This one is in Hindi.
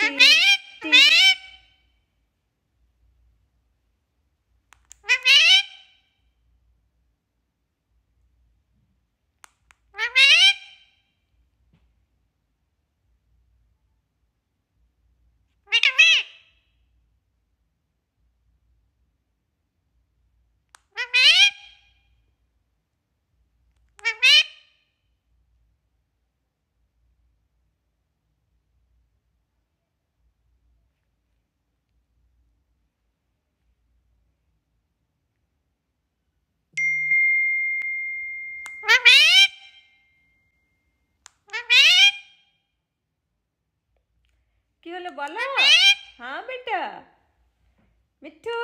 Thank you. কি হলো বলো হ্যাঁ বেটা মিঠু